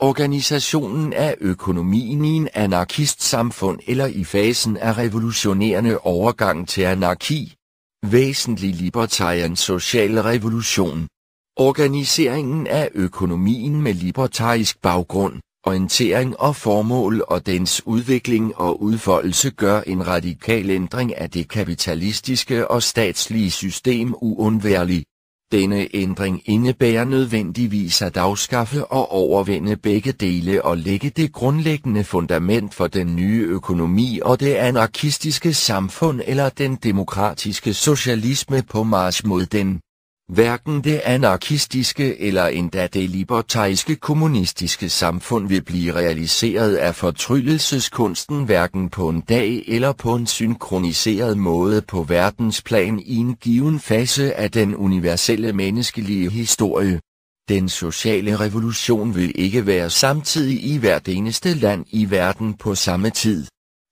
Organisationen af økonomien i en samfund eller i fasen af revolutionerende overgang til anarki. Væsentlig libertarian social revolution. Organiseringen af økonomien med libertarisk baggrund, orientering og formål og dens udvikling og udfoldelse gør en radikal ændring af det kapitalistiske og statslige system uundværlig. Denne ændring indebærer nødvendigvis at afskaffe og overvinde begge dele og lægge det grundlæggende fundament for den nye økonomi og det anarkistiske samfund eller den demokratiske socialisme på mars mod den Hverken det anarkistiske eller endda det libertariske kommunistiske samfund vil blive realiseret af fortryllelseskunsten hverken på en dag eller på en synkroniseret måde på verdensplan i en given fase af den universelle menneskelige historie. Den sociale revolution vil ikke være samtidig i hvert eneste land i verden på samme tid.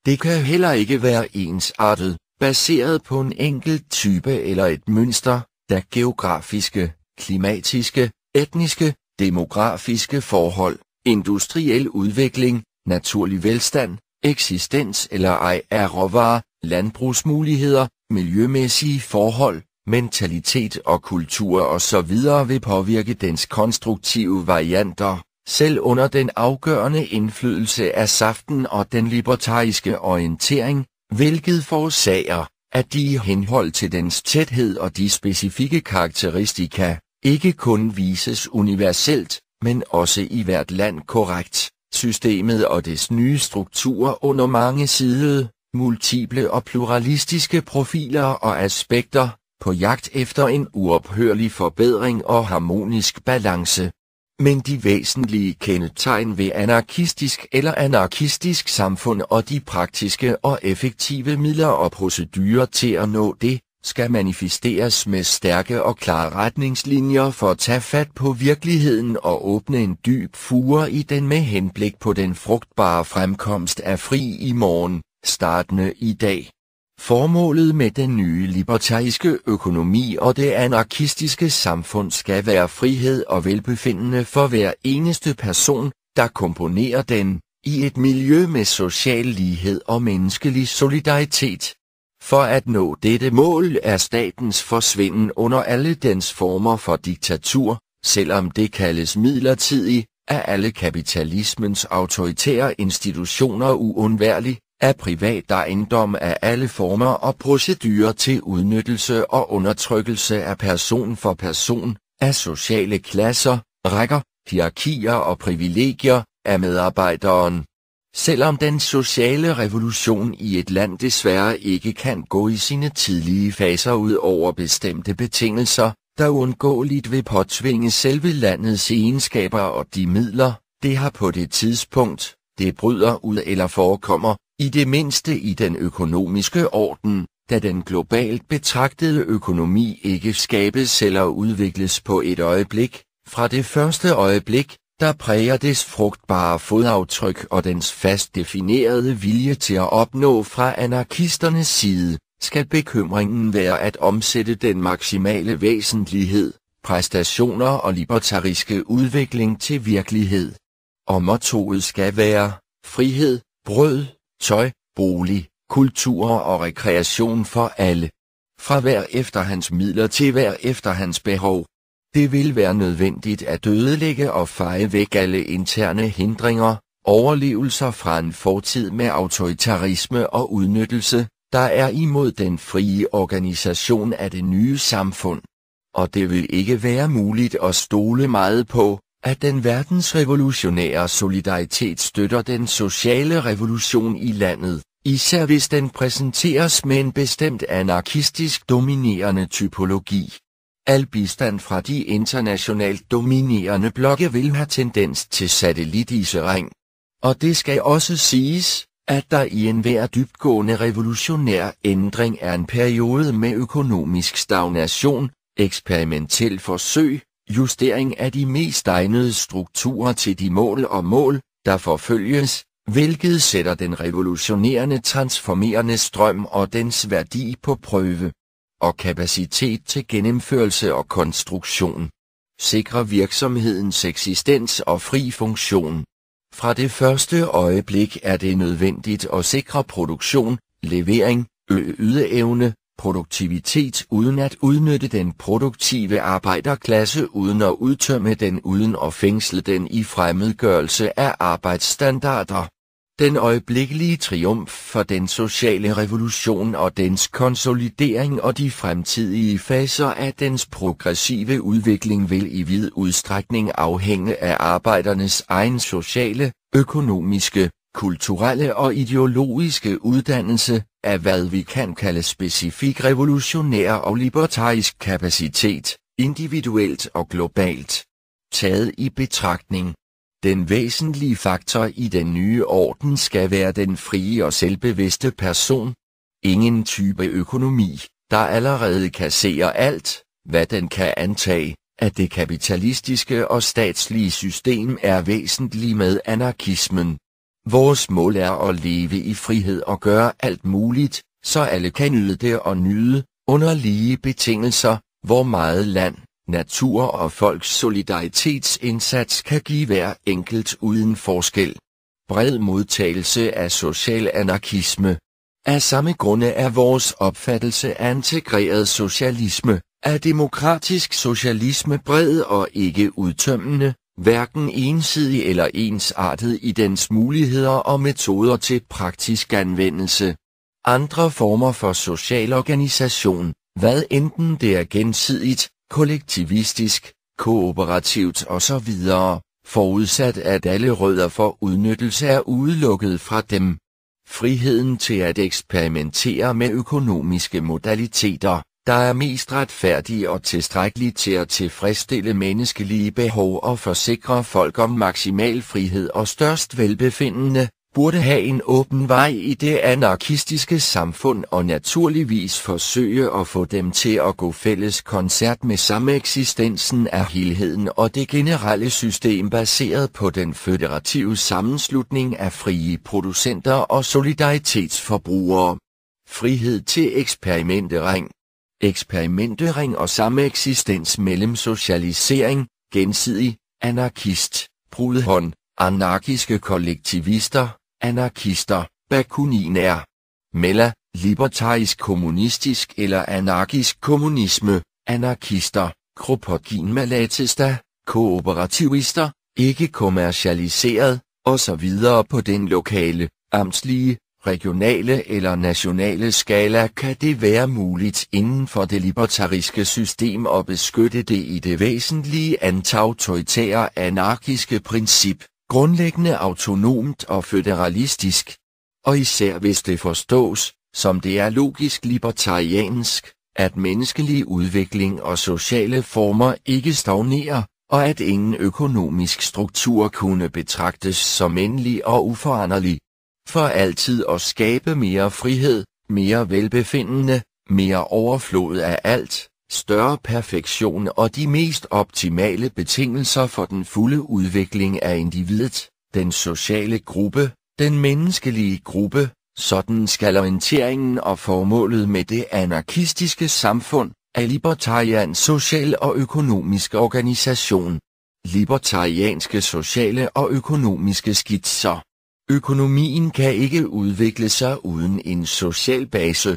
Det kan heller ikke være ensartet, baseret på en enkelt type eller et mønster, da geografiske, klimatiske, etniske, demografiske forhold, industriel udvikling, naturlig velstand, eksistens eller ej af råvarer, landbrugsmuligheder, miljømæssige forhold, mentalitet og kultur osv. vil påvirke dens konstruktive varianter, selv under den afgørende indflydelse af saften og den libertariske orientering, hvilket forårsager at de i henhold til dens tæthed og de specifikke karakteristika, ikke kun vises universelt, men også i hvert land korrekt. Systemet og dets nye struktur under mange sidede, multiple og pluralistiske profiler og aspekter, på jagt efter en uophørlig forbedring og harmonisk balance men de væsentlige kendetegn ved anarkistisk eller anarkistisk samfund og de praktiske og effektive midler og procedurer til at nå det, skal manifesteres med stærke og klare retningslinjer for at tage fat på virkeligheden og åbne en dyb fure i den med henblik på den frugtbare fremkomst af fri i morgen, startende i dag. Formålet med den nye libertariske økonomi og det anarkistiske samfund skal være frihed og velbefindende for hver eneste person, der komponerer den, i et miljø med social lighed og menneskelig solidaritet. For at nå dette mål er statens forsvinden under alle dens former for diktatur, selvom det kaldes midlertidig, er alle kapitalismens autoritære institutioner uundværlige af privat ejendom af alle former og procedurer til udnyttelse og undertrykkelse af person for person, af sociale klasser, rækker, hierarkier og privilegier af medarbejderen. Selvom den sociale revolution i et land desværre ikke kan gå i sine tidlige faser ud over bestemte betingelser, der uundgåeligt vil påtvinge selve landets egenskaber og de midler, det har på det tidspunkt, det bryder ud eller forekommer, i det mindste i den økonomiske orden, da den globalt betragtede økonomi ikke skabes eller udvikles på et øjeblik, fra det første øjeblik, der præger dets frugtbare fodaftryk og dens fast definerede vilje til at opnå fra anarkisternes side, skal bekymringen være at omsætte den maksimale væsentlighed, præstationer og libertariske udvikling til virkelighed. Og mottoet skal være, frihed, brød, tøj, bolig, kultur og rekreation for alle. Fra hver efter hans midler til hver efter hans behov. Det vil være nødvendigt at ødelægge og feje væk alle interne hindringer, overlevelser fra en fortid med autoritarisme og udnyttelse, der er imod den frie organisation af det nye samfund. Og det vil ikke være muligt at stole meget på, at den verdensrevolutionære solidaritet støtter den sociale revolution i landet, især hvis den præsenteres med en bestemt anarkistisk dominerende typologi. Al bistand fra de internationalt dominerende blokke vil have tendens til satellitisering. Og det skal også siges, at der i enhver dybtgående revolutionær ændring er en periode med økonomisk stagnation, eksperimentel forsøg, justering af de mest egnede strukturer til de mål og mål, der forfølges, hvilket sætter den revolutionerende transformerende strøm og dens værdi på prøve, og kapacitet til gennemførelse og konstruktion, sikrer virksomhedens eksistens og fri funktion. Fra det første øjeblik er det nødvendigt at sikre produktion, levering, ø ydeevne, Produktivitet uden at udnytte den produktive arbejderklasse uden at udtømme den uden at fængsle den i fremmedgørelse af arbejdsstandarder. Den øjeblikkelige triumf for den sociale revolution og dens konsolidering og de fremtidige faser af dens progressive udvikling vil i vid udstrækning afhænge af arbejdernes egen sociale, økonomiske, kulturelle og ideologiske uddannelse, af hvad vi kan kalde specifik revolutionær og libertarisk kapacitet, individuelt og globalt. Taget i betragtning. Den væsentlige faktor i den nye orden skal være den frie og selvbevidste person. Ingen type økonomi, der allerede kasserer alt, hvad den kan antage, at det kapitalistiske og statslige system er væsentlig med anarkismen. Vores mål er at leve i frihed og gøre alt muligt, så alle kan nyde det og nyde, under lige betingelser, hvor meget land, natur og folks solidaritetsindsats kan give hver enkelt uden forskel. Bred modtagelse af social anarkisme. Af samme grunde er vores opfattelse af integreret socialisme, af demokratisk socialisme bred og ikke udtømmende, hverken ensidig eller ensartet i dens muligheder og metoder til praktisk anvendelse. Andre former for social organisation, hvad enten det er gensidigt, kollektivistisk, kooperativt osv., forudsat at alle rødder for udnyttelse er udelukket fra dem. Friheden til at eksperimentere med økonomiske modaliteter, der er mest retfærdig og tilstrækkelig til at tilfredsstille menneskelige behov og forsikre folk om maksimal frihed og størst velbefindende, burde have en åben vej i det anarkistiske samfund og naturligvis forsøge at få dem til at gå fælles koncert med samme eksistensen af helheden og det generelle system baseret på den føderative sammenslutning af frie producenter og solidaritetsforbrugere. Frihed til eksperimentering Eksperimentering og sameksistens mellem socialisering, gensidig, anarkist, brudhånd, anarkiske kollektivister, anarkister, bakuninær, mella, libertarisk kommunistisk eller anarkisk kommunisme, anarkister, kropoginmalatista, kooperativister, ikke kommercialiseret, og så videre på den lokale, amtslige, regionale eller nationale skala kan det være muligt inden for det libertariske system at beskytte det i det væsentlige antautoritære anarkiske princip, grundlæggende autonomt og føderalistisk, og især hvis det forstås, som det er logisk libertariansk, at menneskelig udvikling og sociale former ikke stagnerer, og at ingen økonomisk struktur kunne betragtes som endelig og uforanderlig, for altid at skabe mere frihed, mere velbefindende, mere overflod af alt, større perfektion og de mest optimale betingelser for den fulde udvikling af individet, den sociale gruppe, den menneskelige gruppe, sådan skal orienteringen og formålet med det anarkistiske samfund, af libertarian social og økonomisk organisation, libertarianske sociale og økonomiske skitser. Økonomien kan ikke udvikle sig uden en social base,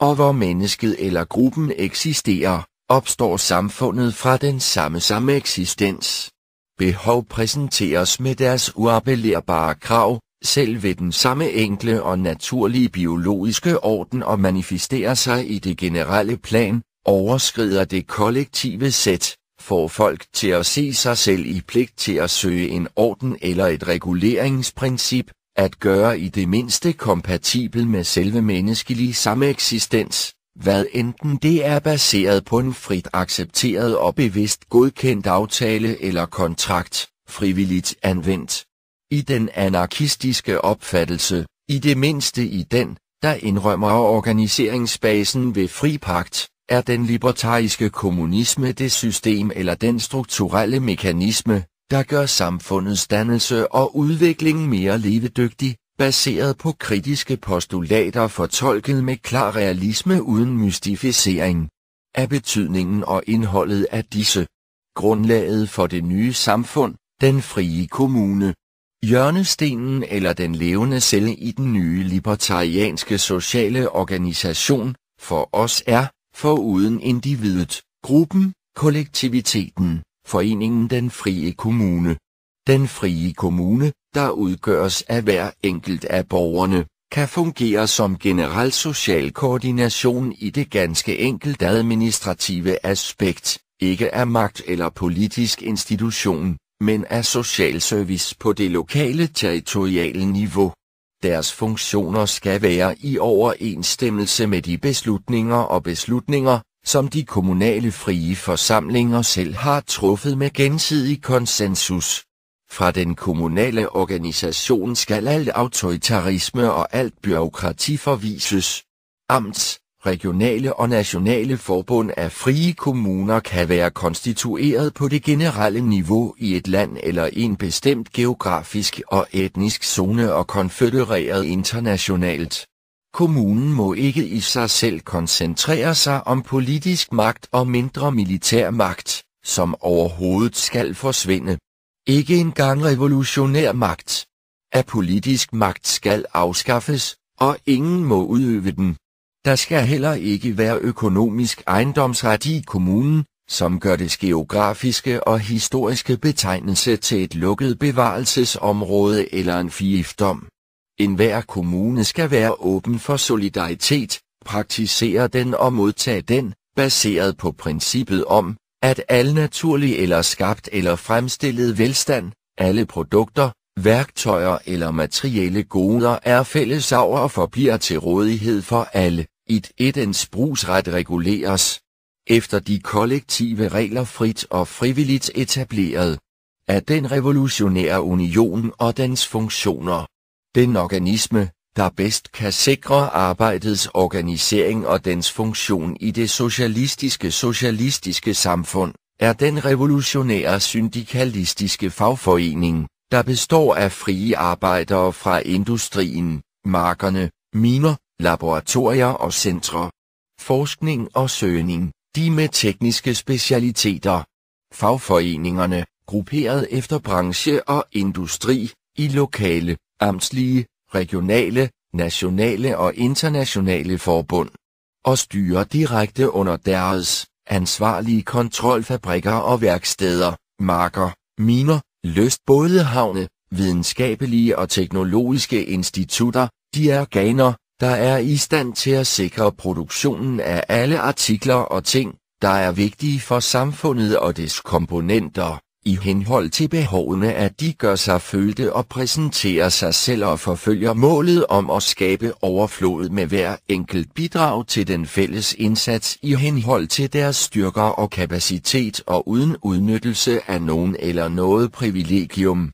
og hvor mennesket eller gruppen eksisterer, opstår samfundet fra den samme samme eksistens. Behov præsenteres med deres uappellerbare krav, selv ved den samme enkle og naturlige biologiske orden og manifesterer sig i det generelle plan, overskrider det kollektive sæt, får folk til at se sig selv i pligt til at søge en orden eller et reguleringsprincip, at gøre i det mindste kompatibel med selve menneskelig sameksistens, hvad enten det er baseret på en frit accepteret og bevidst godkendt aftale eller kontrakt, frivilligt anvendt. I den anarkistiske opfattelse, i det mindste i den, der indrømmer organiseringsbasen ved fripagt, er den libertariske kommunisme det system eller den strukturelle mekanisme, der gør samfundets dannelse og udvikling mere levedygtig, baseret på kritiske postulater fortolket med klar realisme uden mystificering? Er betydningen og indholdet af disse grundlaget for det nye samfund, den frie kommune, hjørnestenen eller den levende celle i den nye libertarianske sociale organisation, for os er, for uden individet, gruppen, kollektiviteten, foreningen den frie kommune. Den frie kommune, der udgøres af hver enkelt af borgerne, kan fungere som generel social koordination i det ganske enkelt administrative aspekt, ikke af magt eller politisk institution, men af social service på det lokale territoriale niveau. Deres funktioner skal være i overensstemmelse med de beslutninger og beslutninger, som de kommunale frie forsamlinger selv har truffet med gensidig konsensus. Fra den kommunale organisation skal alt autoritarisme og alt byråkrati forvises. Amts, Regionale og nationale forbund af frie kommuner kan være konstitueret på det generelle niveau i et land eller en bestemt geografisk og etnisk zone og konfødereret internationalt. Kommunen må ikke i sig selv koncentrere sig om politisk magt og mindre militær magt, som overhovedet skal forsvinde. Ikke engang revolutionær magt. At politisk magt skal afskaffes, og ingen må udøve den. Der skal heller ikke være økonomisk ejendomsret i kommunen, som gør det geografiske og historiske betegnelse til et lukket bevarelsesområde eller en fiefdom. En hver kommune skal være åben for solidaritet, praktisere den og modtage den, baseret på princippet om, at al naturlig eller skabt eller fremstillet velstand, alle produkter, Værktøjer eller materielle goder er fælles fællesarv og forbliver til rådighed for alle, et etens brugsret reguleres, efter de kollektive regler frit og frivilligt etableret, af den revolutionære union og dens funktioner. Den organisme, der bedst kan sikre arbejdets organisering og dens funktion i det socialistiske socialistiske samfund, er den revolutionære syndikalistiske fagforening, der består af frie arbejdere fra industrien, markerne, miner, laboratorier og centre, forskning og søgning, de med tekniske specialiteter, fagforeningerne, grupperet efter branche og industri, i lokale, amtslige, regionale, nationale og internationale forbund, og styrer direkte under deres ansvarlige kontrolfabrikker og værksteder, marker, miner, Lyst både havne, videnskabelige og teknologiske institutter, de er organer, der er i stand til at sikre produktionen af alle artikler og ting, der er vigtige for samfundet og dets komponenter i henhold til behovene at de gør sig følte og præsenterer sig selv og forfølger målet om at skabe overflod med hver enkelt bidrag til den fælles indsats i henhold til deres styrker og kapacitet og uden udnyttelse af nogen eller noget privilegium.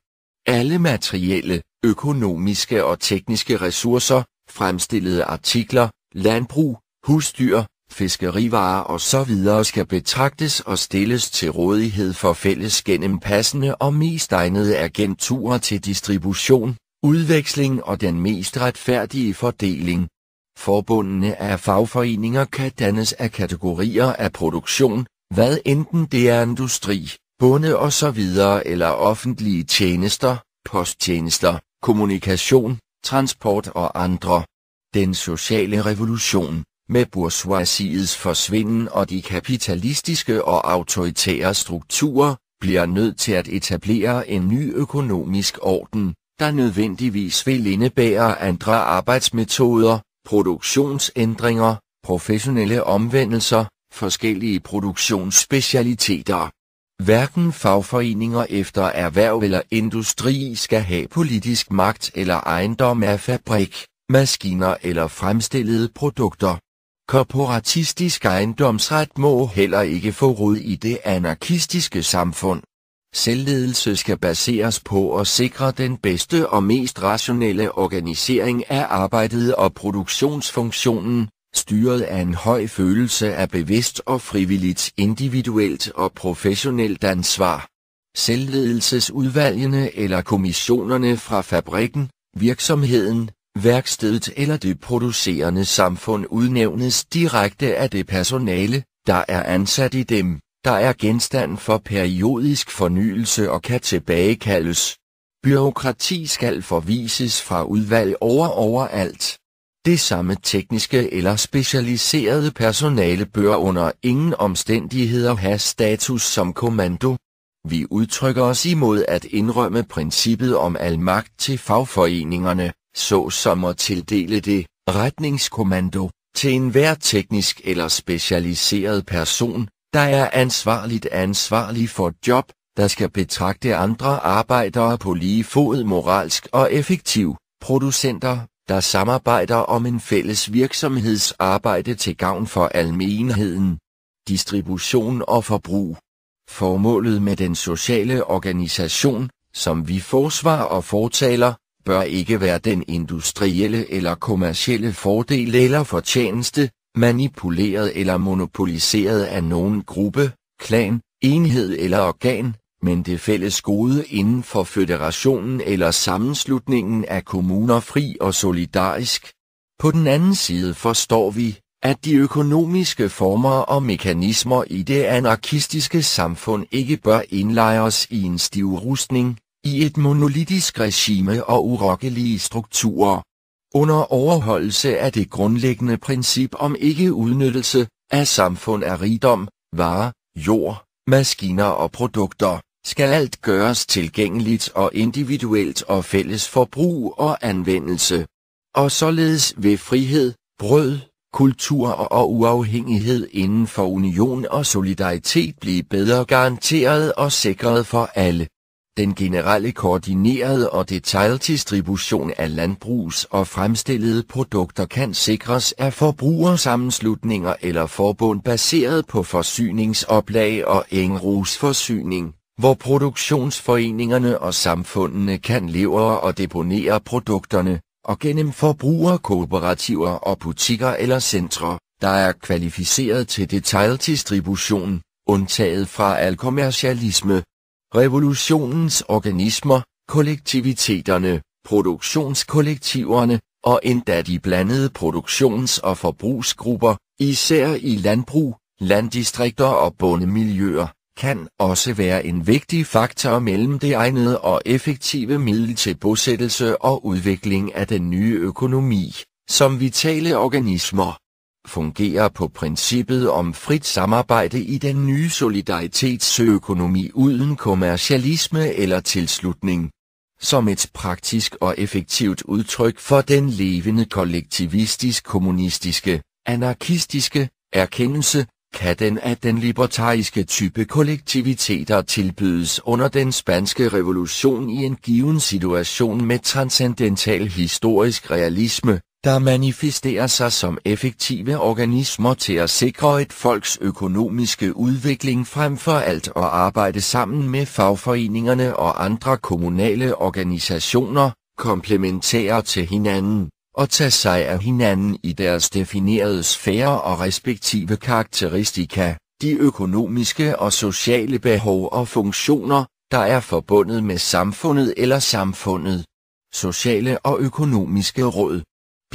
Alle materielle, økonomiske og tekniske ressourcer, fremstillede artikler, landbrug, husdyr, fiskerivarer og så videre skal betragtes og stilles til rådighed for fælles gennem passende og mest egnede agenturer til distribution, udveksling og den mest retfærdige fordeling. Forbundene af fagforeninger kan dannes af kategorier af produktion, hvad enten det er industri, bonde og så videre eller offentlige tjenester, posttjenester, kommunikation, transport og andre. Den sociale revolution med bourgeoisiets forsvinden og de kapitalistiske og autoritære strukturer, bliver nødt til at etablere en ny økonomisk orden, der nødvendigvis vil indebære andre arbejdsmetoder, produktionsændringer, professionelle omvendelser, forskellige produktionsspecialiteter. Hverken fagforeninger efter erhverv eller industri skal have politisk magt eller ejendom af fabrik, maskiner eller fremstillede produkter. Korporatistisk ejendomsret må heller ikke få rod i det anarkistiske samfund. Selvledelse skal baseres på at sikre den bedste og mest rationelle organisering af arbejdet og produktionsfunktionen, styret af en høj følelse af bevidst og frivilligt individuelt og professionelt ansvar. Selvledelsesudvalgene eller kommissionerne fra fabrikken, virksomheden, værkstedet eller det producerende samfund udnævnes direkte af det personale, der er ansat i dem, der er genstand for periodisk fornyelse og kan tilbagekaldes. Byråkrati skal forvises fra udvalg over overalt. Det samme tekniske eller specialiserede personale bør under ingen omstændigheder have status som kommando. Vi udtrykker os imod at indrømme princippet om al magt til fagforeningerne, så som at tildele det retningskommando til enhver teknisk eller specialiseret person, der er ansvarligt ansvarlig for et job, der skal betragte andre arbejdere på lige fod moralsk og effektiv, producenter, der samarbejder om en fælles virksomhedsarbejde til gavn for almenheden, distribution og forbrug. Formålet med den sociale organisation, som vi forsvar og fortaler, bør ikke være den industrielle eller kommercielle fordel eller fortjeneste, manipuleret eller monopoliseret af nogen gruppe, klan, enhed eller organ, men det fælles gode inden for føderationen eller sammenslutningen af kommuner fri og solidarisk. På den anden side forstår vi, at de økonomiske former og mekanismer i det anarkistiske samfund ikke bør indlejres i en stiv rustning, i et monolitisk regime og urokkelige strukturer. Under overholdelse af det grundlæggende princip om ikke udnyttelse af samfund af rigdom, varer, jord, maskiner og produkter, skal alt gøres tilgængeligt og individuelt og fælles forbrug og anvendelse. Og således vil frihed, brød, kultur og uafhængighed inden for union og solidaritet blive bedre garanteret og sikret for alle. Den generelle koordinerede og detaildistribution af landbrugs- og fremstillede produkter kan sikres af forbrugersammenslutninger eller forbund baseret på forsyningsoplag og engrosforsyning, hvor produktionsforeningerne og samfundene kan levere og deponere produkterne, og gennem forbrugerkooperativer og butikker eller centre, der er kvalificeret til detaildistribution, undtaget fra al kommercialisme, Revolutionens organismer, kollektiviteterne, produktionskollektiverne og endda de blandede produktions- og forbrugsgrupper, især i landbrug, landdistrikter og bondemiljøer, kan også være en vigtig faktor mellem det egnede og effektive middel til bosættelse og udvikling af den nye økonomi, som vitale organismer fungerer på princippet om frit samarbejde i den nye solidaritetsøkonomi uden kommercialisme eller tilslutning. Som et praktisk og effektivt udtryk for den levende kollektivistisk-kommunistiske, anarkistiske erkendelse, kan den af den libertariske type kollektiviteter tilbydes under den spanske revolution i en given situation med transcendental historisk realisme, der manifesterer sig som effektive organismer til at sikre et folks økonomiske udvikling frem for alt at arbejde sammen med fagforeningerne og andre kommunale organisationer, komplementære til hinanden, og tage sig af hinanden i deres definerede sfære og respektive karakteristika, de økonomiske og sociale behov og funktioner, der er forbundet med samfundet eller samfundet. Sociale og økonomiske råd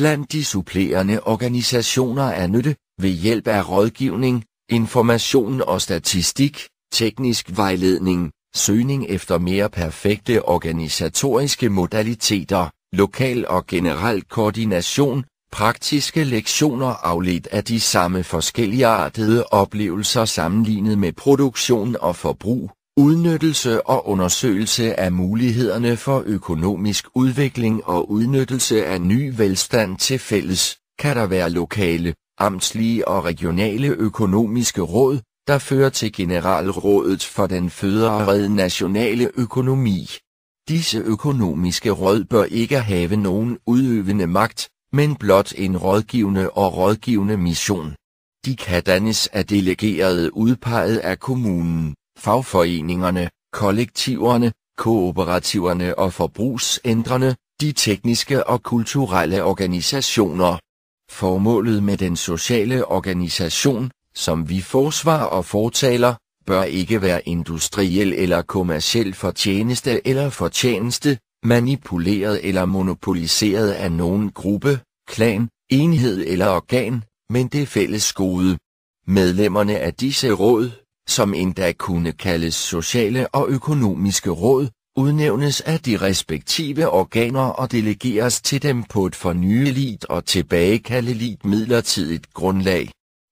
blandt de supplerende organisationer er nytte ved hjælp af rådgivning, information og statistik, teknisk vejledning, søgning efter mere perfekte organisatoriske modaliteter, lokal og generel koordination, praktiske lektioner afledt af de samme forskelligartede oplevelser sammenlignet med produktion og forbrug, Udnyttelse og undersøgelse af mulighederne for økonomisk udvikling og udnyttelse af ny velstand til fælles, kan der være lokale, amtslige og regionale økonomiske råd, der fører til Generalrådet for den føderede nationale økonomi. Disse økonomiske råd bør ikke have nogen udøvende magt, men blot en rådgivende og rådgivende mission. De kan dannes af delegerede udpeget af kommunen Fagforeningerne, kollektiverne, kooperativerne og forbrugsændrene, de tekniske og kulturelle organisationer. Formålet med den sociale organisation, som vi forsvarer og fortaler, bør ikke være industriel eller kommersiel fortjeneste eller fortjeneste, manipuleret eller monopoliseret af nogen gruppe, klan, enhed eller organ, men det fælles gode. Medlemmerne af disse råd som endda kunne kaldes sociale og økonomiske råd, udnævnes af de respektive organer og delegeres til dem på et fornyeligt og tilbagekaldeligt midlertidigt grundlag,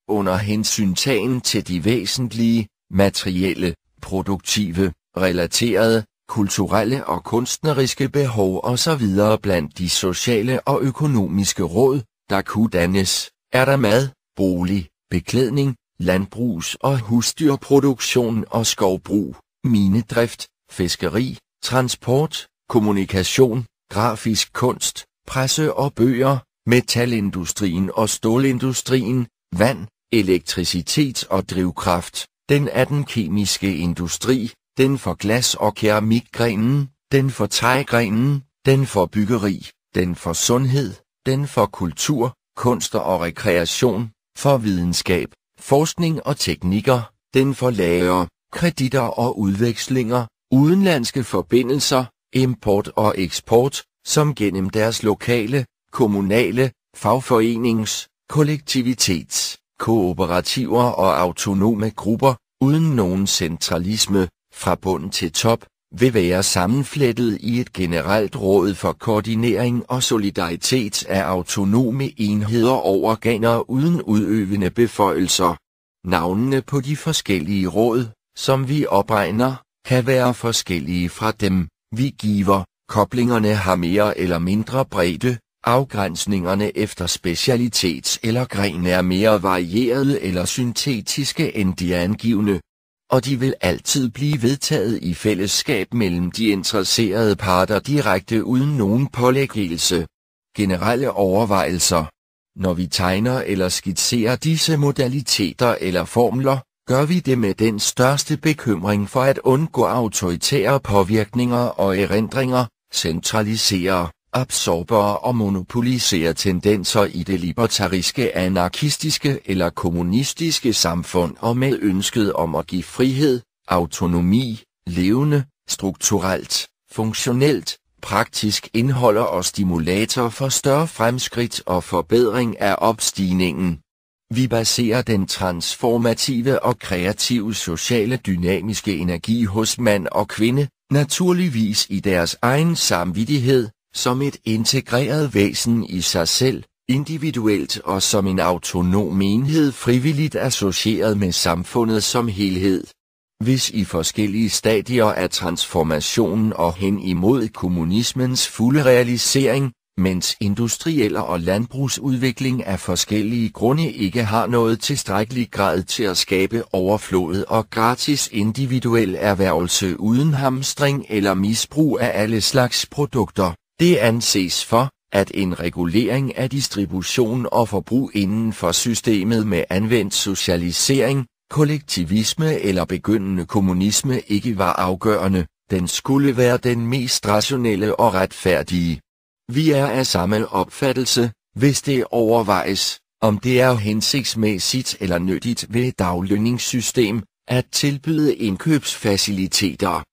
under hensyntagen til de væsentlige, materielle, produktive, relaterede, kulturelle og kunstneriske behov osv. blandt de sociale og økonomiske råd, der kunne dannes, er der mad, bolig, beklædning, landbrugs- og husdyrproduktion og skovbrug, minedrift, fiskeri, transport, kommunikation, grafisk kunst, presse og bøger, metalindustrien og stålindustrien, vand, elektricitet og drivkraft, den er den kemiske industri, den for glas- og keramikgrenen, den for tegrenen, den for byggeri, den for sundhed, den for kultur, kunst og rekreation, for videnskab, forskning og teknikker, den for lager, kreditter og udvekslinger, udenlandske forbindelser, import og eksport, som gennem deres lokale, kommunale, fagforenings, kollektivitets, kooperativer og autonome grupper, uden nogen centralisme, fra bund til top, vil være sammenflettet i et generelt råd for koordinering og solidaritet af autonome enheder og organer uden udøvende beføjelser. Navnene på de forskellige råd, som vi opregner, kan være forskellige fra dem, vi giver. Koblingerne har mere eller mindre bredde, afgrænsningerne efter specialitets eller gren er mere varierede eller syntetiske end de angivne og de vil altid blive vedtaget i fællesskab mellem de interesserede parter direkte uden nogen pålæggelse. Generelle overvejelser Når vi tegner eller skitserer disse modaliteter eller formler, gør vi det med den største bekymring for at undgå autoritære påvirkninger og erindringer, centralisere absorberer og monopoliserer tendenser i det libertariske anarkistiske eller kommunistiske samfund og med ønsket om at give frihed, autonomi, levende, strukturelt, funktionelt, praktisk indholder og stimulator for større fremskridt og forbedring af opstigningen. Vi baserer den transformative og kreative sociale dynamiske energi hos mand og kvinde, naturligvis i deres egen samvittighed, som et integreret væsen i sig selv, individuelt og som en autonom enhed frivilligt associeret med samfundet som helhed. Hvis i forskellige stadier af transformationen og hen imod kommunismens fulde realisering, mens industriel og landbrugsudvikling af forskellige grunde ikke har nået tilstrækkelig grad til at skabe overflod og gratis individuel erhvervelse uden hamstring eller misbrug af alle slags produkter, det anses for, at en regulering af distribution og forbrug inden for systemet med anvendt socialisering, kollektivisme eller begyndende kommunisme ikke var afgørende, den skulle være den mest rationelle og retfærdige. Vi er af samme opfattelse, hvis det overvejes, om det er hensigtsmæssigt eller nyttigt ved et daglønningssystem, at tilbyde indkøbsfaciliteter.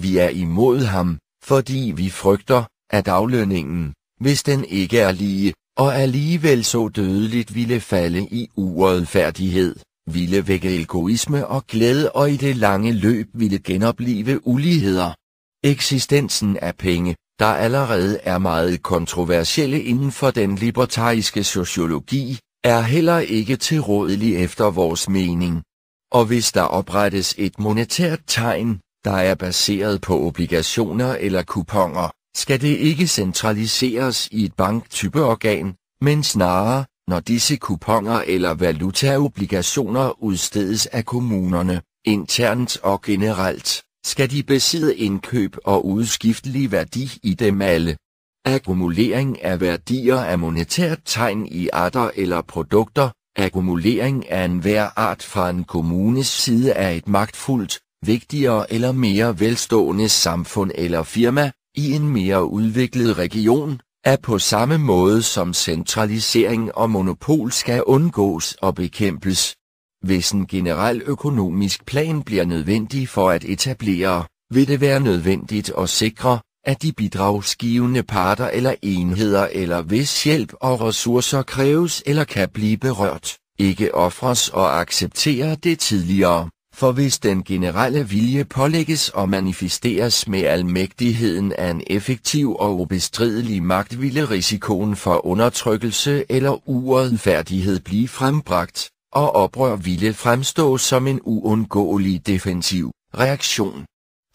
Vi er imod ham, fordi vi frygter, at aflønningen, hvis den ikke er lige, og alligevel så dødeligt ville falde i uretfærdighed, ville vække egoisme og glæde og i det lange løb ville genopleve uligheder. Eksistensen af penge, der allerede er meget kontroversielle inden for den libertariske sociologi, er heller ikke tilrådelig efter vores mening. Og hvis der oprettes et monetært tegn, der er baseret på obligationer eller kuponer, skal det ikke centraliseres i et banktypeorgan, men snarere, når disse kuponer eller valutaobligationer udstedes af kommunerne, internt og generelt, skal de besidde indkøb og udskiftelig værdi i dem alle. Akkumulering af værdier af monetært tegn i arter eller produkter, akkumulering af enhver art fra en kommunes side af et magtfuldt, vigtigere eller mere velstående samfund eller firma, i en mere udviklet region, er på samme måde som centralisering og monopol skal undgås og bekæmpes. Hvis en generel økonomisk plan bliver nødvendig for at etablere, vil det være nødvendigt at sikre, at de bidragsgivende parter eller enheder eller hvis hjælp og ressourcer kræves eller kan blive berørt, ikke ofres og acceptere det tidligere. For hvis den generelle vilje pålægges og manifesteres med almægtigheden af en effektiv og ubestridelig magt, ville risikoen for undertrykkelse eller uretfærdighed blive frembragt, og oprør ville fremstå som en uundgåelig defensiv reaktion.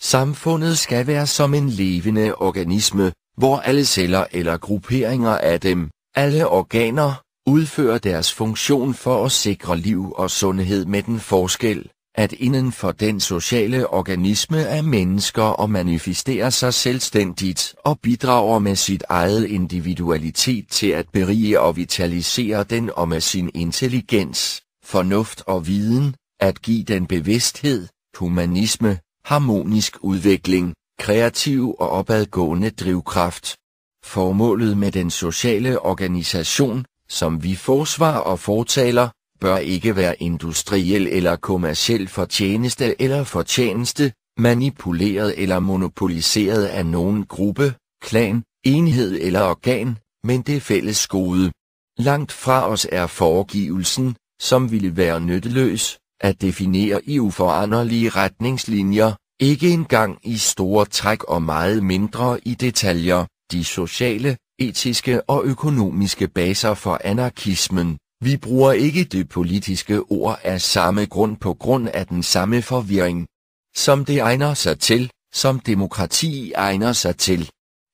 Samfundet skal være som en levende organisme, hvor alle celler eller grupperinger af dem, alle organer, udfører deres funktion for at sikre liv og sundhed med den forskel, at inden for den sociale organisme er mennesker og manifesterer sig selvstændigt og bidrager med sit eget individualitet til at berige og vitalisere den og med sin intelligens, fornuft og viden, at give den bevidsthed, humanisme, harmonisk udvikling, kreativ og opadgående drivkraft. Formålet med den sociale organisation, som vi forsvar og fortaler, bør ikke være industriel eller kommersiel fortjeneste eller fortjeneste, manipuleret eller monopoliseret af nogen gruppe, klan, enhed eller organ, men det fælles gode. Langt fra os er foregivelsen, som ville være nytteløs, at definere i uforanderlige retningslinjer, ikke engang i store træk og meget mindre i detaljer, de sociale, etiske og økonomiske baser for anarkismen. Vi bruger ikke det politiske ord af samme grund på grund af den samme forvirring, som det egner sig til, som demokrati egner sig til.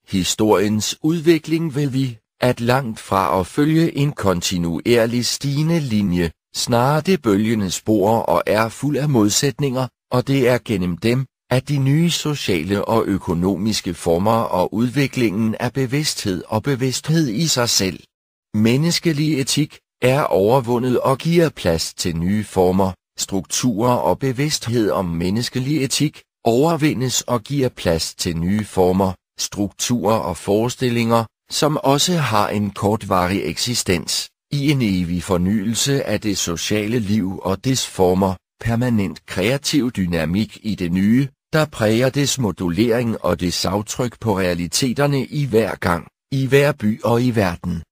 Historiens udvikling vil vi, at langt fra at følge en kontinuerlig stigende linje, snarere det bølgende spor og er fuld af modsætninger, og det er gennem dem, at de nye sociale og økonomiske former og udviklingen af bevidsthed og bevidsthed i sig selv. Menneskelig etik, er overvundet og giver plads til nye former, strukturer og bevidsthed om menneskelig etik, overvindes og giver plads til nye former, strukturer og forestillinger, som også har en kortvarig eksistens, i en evig fornyelse af det sociale liv og dets former, permanent kreativ dynamik i det nye, der præger dets modulering og dets aftryk på realiteterne i hver gang, i hver by og i verden.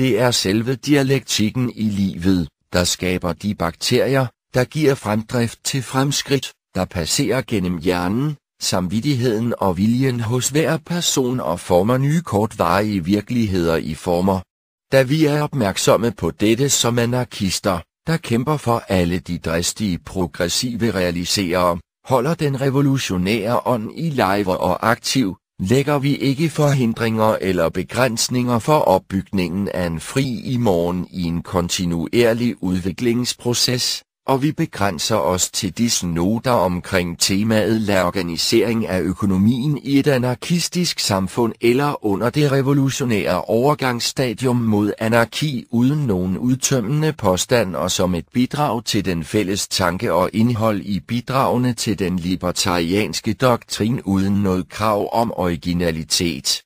Det er selve dialektikken i livet, der skaber de bakterier, der giver fremdrift til fremskridt, der passerer gennem hjernen, samvittigheden og viljen hos hver person og former nye kortvarige virkeligheder i former. Da vi er opmærksomme på dette som anarkister, der kæmper for alle de dristige progressive realiserere, holder den revolutionære ånd i live og aktiv, lægger vi ikke forhindringer eller begrænsninger for opbygningen af en fri i morgen i en kontinuerlig udviklingsproces og vi begrænser os til disse noter omkring temaet la organisering af økonomien i et anarkistisk samfund eller under det revolutionære overgangsstadium mod anarki uden nogen udtømmende påstand og som et bidrag til den fælles tanke og indhold i bidragene til den libertarianske doktrin uden noget krav om originalitet.